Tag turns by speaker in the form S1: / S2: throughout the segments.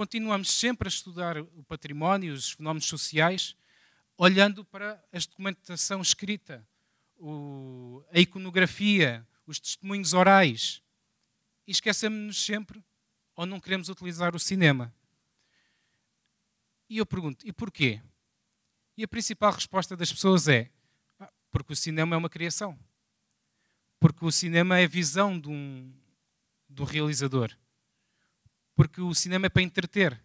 S1: continuamos sempre a estudar o património, os fenómenos sociais, olhando para a documentação escrita, o, a iconografia, os testemunhos orais. E esquecemos-nos sempre ou não queremos utilizar o cinema. E eu pergunto, e porquê? E a principal resposta das pessoas é: porque o cinema é uma criação. Porque o cinema é a visão de um, realizador porque o cinema é para entreter.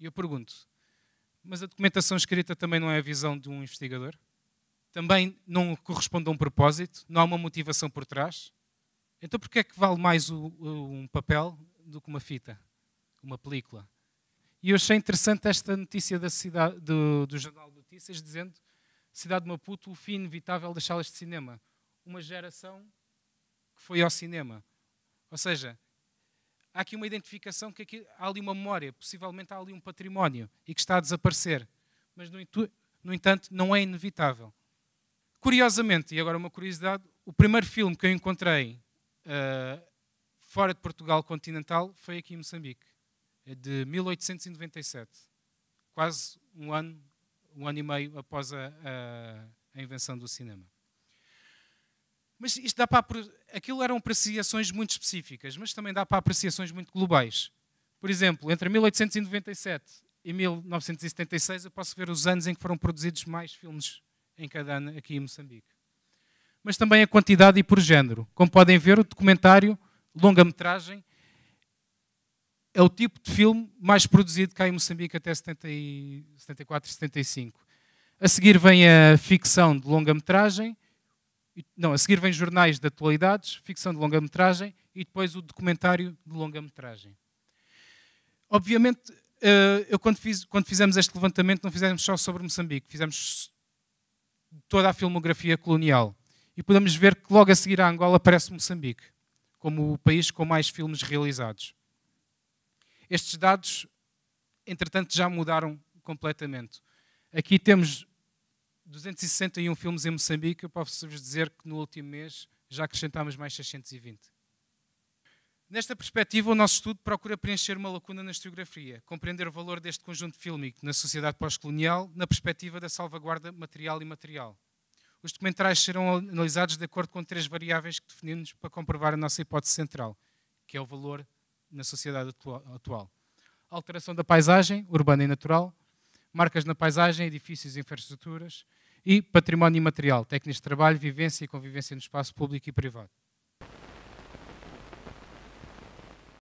S1: E eu pergunto, mas a documentação escrita também não é a visão de um investigador? Também não corresponde a um propósito? Não há uma motivação por trás? Então porquê é que vale mais o, o, um papel do que uma fita, uma película? E eu achei interessante esta notícia da cidade, do, do Jornal de Notícias dizendo cidade de Maputo, o fim inevitável das salas de cinema. Uma geração que foi ao cinema. Ou seja, há aqui uma identificação que aqui, há ali uma memória, possivelmente há ali um património e que está a desaparecer. Mas, no, no entanto, não é inevitável. Curiosamente, e agora uma curiosidade, o primeiro filme que eu encontrei uh, fora de Portugal continental foi aqui em Moçambique, é de 1897, quase um ano, um ano e meio após a, a, a invenção do cinema. Mas isto dá para. Aquilo eram apreciações muito específicas, mas também dá para apreciações muito globais. Por exemplo, entre 1897 e 1976, eu posso ver os anos em que foram produzidos mais filmes em cada ano aqui em Moçambique. Mas também a quantidade e por género. Como podem ver, o documentário, longa-metragem, é o tipo de filme mais produzido cá em Moçambique até 70 e 74, 75. A seguir vem a ficção de longa-metragem não, a seguir vem jornais de atualidades, ficção de longa-metragem e depois o documentário de longa-metragem. Obviamente, eh, eu quando, fiz, quando, fizemos este levantamento não fizemos só sobre Moçambique, fizemos toda a filmografia colonial. E podemos ver que logo a seguir à Angola aparece Moçambique, como o país com mais filmes realizados. Estes dados, entretanto, já mudaram completamente. Aqui temos 261 filmes em Moçambique, eu posso-vos dizer que no último mês já acrescentámos mais 620. Nesta perspectiva, o nosso estudo procura preencher uma lacuna na historiografia, compreender o valor deste conjunto fílmico na sociedade pós-colonial, na perspectiva da salvaguarda material e material. Os documentais serão analisados de acordo com três variáveis que definimos para comprovar a nossa hipótese central, que é o valor na sociedade atual. Alteração da paisagem, urbana e natural, marcas na paisagem, edifícios e infraestruturas, e património imaterial, técnicas de trabalho, vivência e convivência no espaço público e privado.